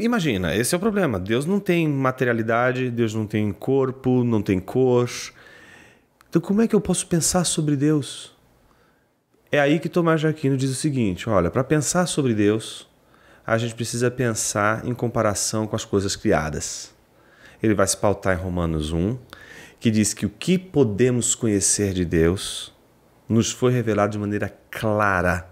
Imagina, esse é o problema. Deus não tem materialidade, Deus não tem corpo, não tem cor. Então, como é que eu posso pensar sobre Deus? É aí que Tomás de Aquino diz o seguinte: olha, para pensar sobre Deus, a gente precisa pensar em comparação com as coisas criadas. Ele vai se pautar em Romanos 1, que diz que o que podemos conhecer de Deus nos foi revelado de maneira clara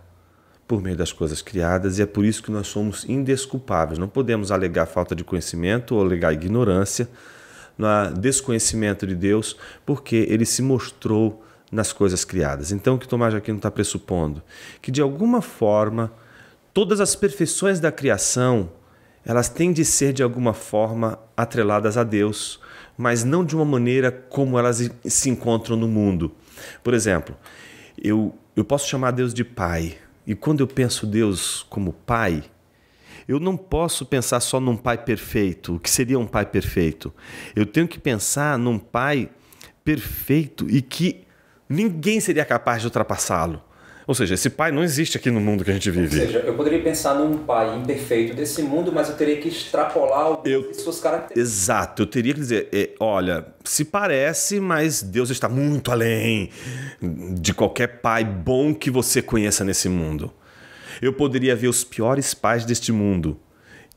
por meio das coisas criadas, e é por isso que nós somos indesculpáveis. Não podemos alegar falta de conhecimento ou alegar ignorância, no desconhecimento de Deus, porque ele se mostrou nas coisas criadas. Então, o que Tomás de Aquino está pressupondo? Que de alguma forma, todas as perfeições da criação elas têm de ser de alguma forma atreladas a Deus, mas não de uma maneira como elas se encontram no mundo. Por exemplo, eu, eu posso chamar Deus de Pai, e quando eu penso Deus como pai, eu não posso pensar só num pai perfeito. O que seria um pai perfeito? Eu tenho que pensar num pai perfeito e que ninguém seria capaz de ultrapassá-lo. Ou seja, esse pai não existe aqui no mundo que a gente vive. Ou seja, eu poderia pensar num pai imperfeito desse mundo, mas eu teria que extrapolar eu... suas características. Exato, eu teria que dizer, é, olha, se parece, mas Deus está muito além de qualquer pai bom que você conheça nesse mundo. Eu poderia ver os piores pais deste mundo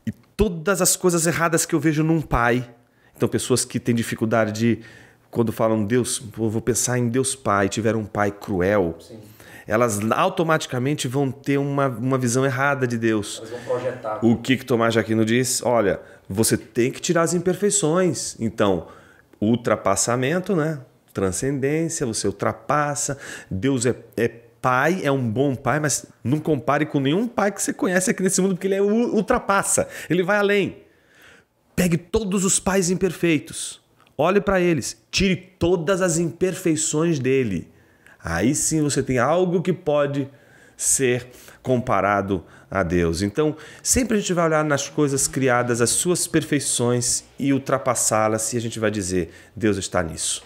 e todas as coisas erradas que eu vejo num pai. Então, pessoas que têm dificuldade de quando falam Deus, vou pensar em Deus Pai, tiveram um pai cruel, Sim elas automaticamente vão ter uma, uma visão errada de Deus. Elas vão projetar. O que, que Tomás Jaquino diz? Olha, você tem que tirar as imperfeições. Então, ultrapassamento, né? Transcendência, você ultrapassa. Deus é, é pai, é um bom pai, mas não compare com nenhum pai que você conhece aqui nesse mundo, porque ele é ultrapassa, ele vai além. Pegue todos os pais imperfeitos, olhe para eles, tire todas as imperfeições dele. Aí sim você tem algo que pode ser comparado a Deus. Então, sempre a gente vai olhar nas coisas criadas, as suas perfeições e ultrapassá-las, e a gente vai dizer: Deus está nisso.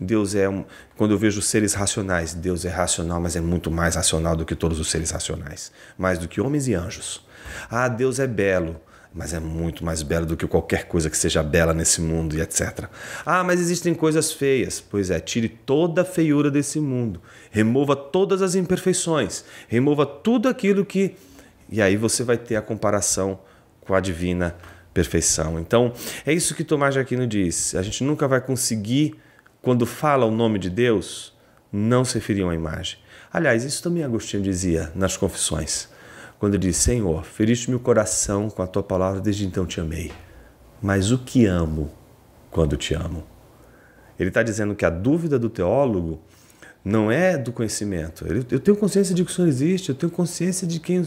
Deus é um, quando eu vejo seres racionais, Deus é racional, mas é muito mais racional do que todos os seres racionais, mais do que homens e anjos. Ah, Deus é belo mas é muito mais bela do que qualquer coisa que seja bela nesse mundo e etc. Ah, mas existem coisas feias. Pois é, tire toda a feiura desse mundo, remova todas as imperfeições, remova tudo aquilo que. E aí você vai ter a comparação com a divina perfeição. Então, é isso que Tomás de Aquino diz. A gente nunca vai conseguir, quando fala o nome de Deus, não se referir a uma imagem. Aliás, isso também Agostinho dizia nas Confissões quando ele diz: Senhor, feriste-me o coração com a tua palavra, desde então te amei. Mas o que amo quando te amo? Ele está dizendo que a dúvida do teólogo não é do conhecimento. Eu tenho consciência de que o Senhor existe, eu tenho consciência de quem,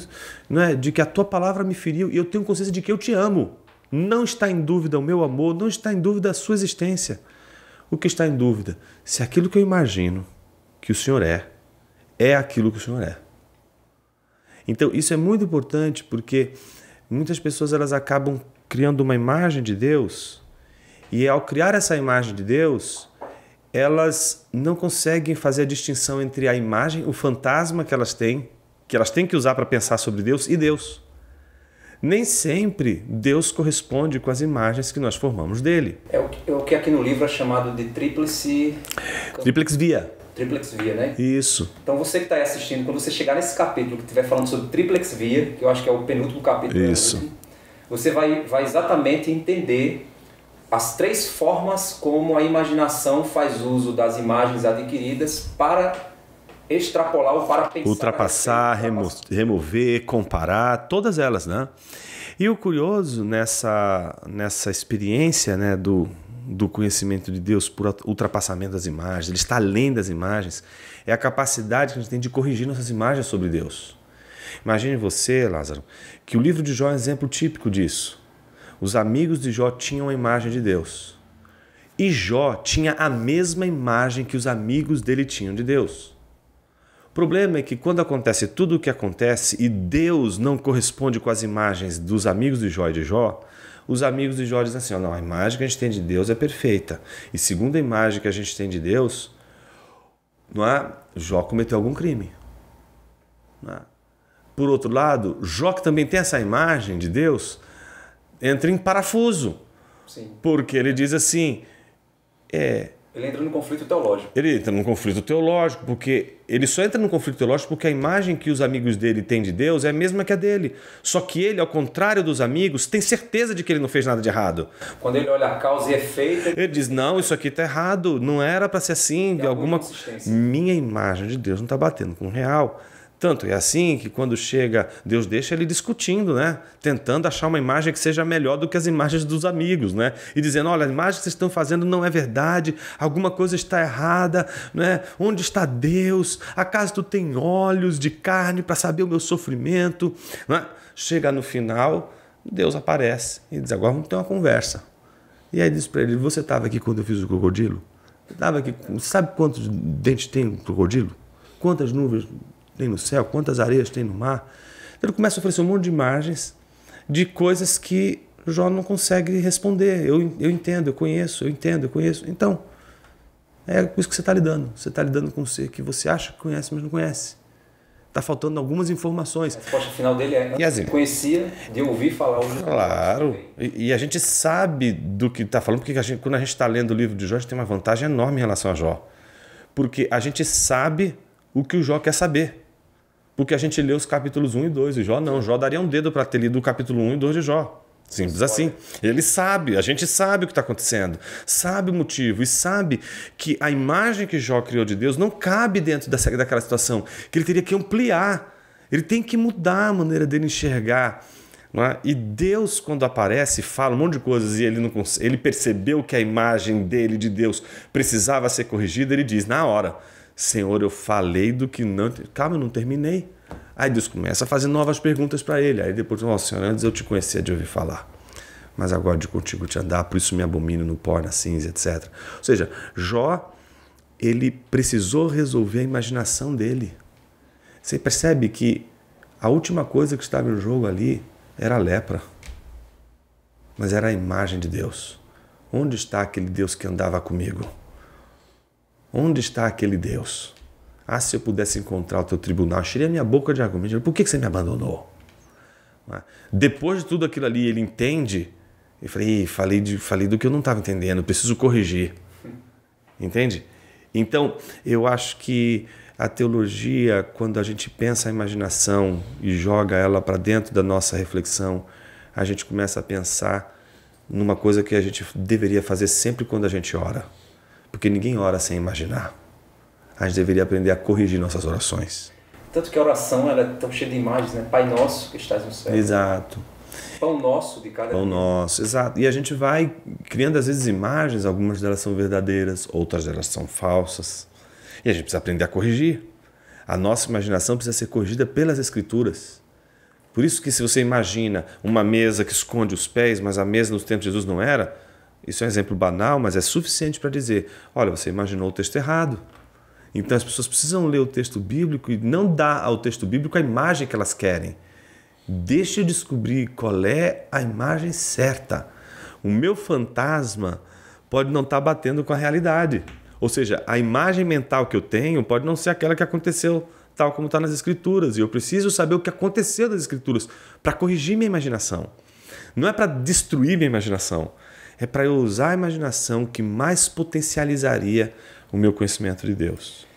não é, de que a tua palavra me feriu e eu tenho consciência de que eu te amo. Não está em dúvida o meu amor, não está em dúvida a sua existência. O que está em dúvida? Se aquilo que eu imagino que o Senhor é, é aquilo que o Senhor é. Então, isso é muito importante porque muitas pessoas elas acabam criando uma imagem de Deus e ao criar essa imagem de Deus, elas não conseguem fazer a distinção entre a imagem, o fantasma que elas têm, que elas têm que usar para pensar sobre Deus e Deus. Nem sempre Deus corresponde com as imagens que nós formamos dele. É o que é aqui no livro é chamado de tríplice. Tríplice via. Triplex Via, né? Isso. Então você que está aí assistindo, quando você chegar nesse capítulo que estiver falando sobre Triplex Via, que eu acho que é o penúltimo capítulo, né? Isso. você vai, vai exatamente entender as três formas como a imaginação faz uso das imagens adquiridas para extrapolar ou para pensar. Né? Ultrapassar, remo remover, comparar, todas elas, né? E o curioso nessa, nessa experiência né, do, do conhecimento de Deus por ultrapassamento das imagens, ele está além das imagens, é a capacidade que a gente tem de corrigir nossas imagens sobre Deus. Imagine você, Lázaro, que o livro de Jó é um exemplo típico disso. Os amigos de Jó tinham a imagem de Deus. E Jó tinha a mesma imagem que os amigos dele tinham de Deus. O problema é que quando acontece tudo o que acontece e Deus não corresponde com as imagens dos amigos de Jó e de Jó, os amigos de Jó dizem assim: ó, não, a imagem que a gente tem de Deus é perfeita. E segundo a imagem que a gente tem de Deus, não é? Jó cometeu algum crime. É? Por outro lado, Jó, que também tem essa imagem de Deus, entra em parafuso. Sim. Porque ele diz assim: é, ele entra num conflito teológico. Ele entra num conflito teológico, porque ele só entra num conflito teológico porque a imagem que os amigos dele têm de Deus é a mesma que a dele. Só que ele, ao contrário dos amigos, tem certeza de que ele não fez nada de errado. Quando ele olha a causa e efeito, ele, ele diz: "Não, isso aqui está errado, não era para ser assim, De alguma, alguma... minha imagem de Deus não está batendo com o real". Tanto é assim que quando chega, Deus deixa ele discutindo, né? Tentando achar uma imagem que seja melhor do que as imagens dos amigos, né? E dizendo: olha, a imagem que vocês estão fazendo não é verdade, alguma coisa está errada, né? Onde está Deus? Acaso tu tem olhos de carne para saber o meu sofrimento? Né? Chega no final, Deus aparece e diz: agora vamos ter uma conversa. E aí diz para ele: você estava aqui quando eu fiz o crocodilo? Estava aqui. Sabe quantos dentes tem um crocodilo? Quantas nuvens tem no céu, quantas areias tem no mar. Então, ele começa a oferecer um monte de imagens de coisas que Jó não consegue responder. Eu, eu entendo, eu conheço, eu entendo, eu conheço. Então, é com isso que você está lidando. Você está lidando com um ser que você acha que conhece, mas não conhece. Está faltando algumas informações. A resposta final dele é: não assim, conhecia de ouvir falar hoje. Claro. E, e, a gente sabe do que está falando, porque a gente, quando a gente está lendo o livro de Jó, a gente tem uma vantagem enorme em relação a Jó. Porque a gente sabe o que o Jó quer saber porque a gente lê os capítulos 1 e 2 de Jó. Não, Jó daria um dedo para ter lido o capítulo 1 e 2 de Jó. Simples assim. Ele sabe, a gente sabe o que está acontecendo, sabe o motivo e sabe que a imagem que Jó criou de Deus não cabe dentro dessa, daquela situação, que ele teria que ampliar, ele tem que mudar a maneira dele enxergar. É? E Deus, quando aparece, fala um monte de coisas e ele, não ele percebeu que a imagem dele, de Deus, precisava ser corrigida, ele diz: na hora Senhor, eu falei do que não. Calma, eu não terminei. Aí Deus começa a fazer novas perguntas para ele. Aí depois, nossa, Senhor, antes eu te conhecia de ouvir falar, mas agora de contigo te andar, por isso me abomino no pó, na cinza, etc. Ou seja, Jó, ele precisou resolver a imaginação dele. Você percebe que a última coisa que estava no jogo ali era a lepra, mas era a imagem de Deus. Onde está aquele Deus que andava comigo? Onde está aquele Deus? Ah, se eu pudesse encontrar o teu tribunal, cheirei a minha boca de argumento. Por que você me abandonou? Ah, depois de tudo aquilo ali, ele entende. Eu falei, falei, de, falei do que eu não estava entendendo, preciso corrigir. Entende? Então, eu acho que a teologia, quando a gente pensa a imaginação e joga ela para dentro da nossa reflexão, a gente começa a pensar numa coisa que a gente deveria fazer sempre quando a gente ora. Porque ninguém ora sem imaginar. A gente deveria aprender a corrigir nossas orações. Tanto que a oração ela é tão cheia de imagens, né? Pai nosso que estás no céu. Exato. Pão nosso de cada Pão dia. nosso, exato. E a gente vai criando às vezes imagens, algumas delas são verdadeiras, outras delas são falsas. E a gente precisa aprender a corrigir. A nossa imaginação precisa ser corrigida pelas escrituras. Por isso que se você imagina uma mesa que esconde os pés, mas a mesa nos tempos de Jesus não era, isso é um exemplo banal, mas é suficiente para dizer: olha, você imaginou o texto errado. Então as pessoas precisam ler o texto bíblico e não dar ao texto bíblico a imagem que elas querem. Deixe eu descobrir qual é a imagem certa. O meu fantasma pode não estar tá batendo com a realidade. Ou seja, a imagem mental que eu tenho pode não ser aquela que aconteceu, tal como está nas escrituras. E eu preciso saber o que aconteceu nas escrituras para corrigir minha imaginação. Não é para destruir minha imaginação, é para eu usar a imaginação que mais potencializaria o meu conhecimento de Deus.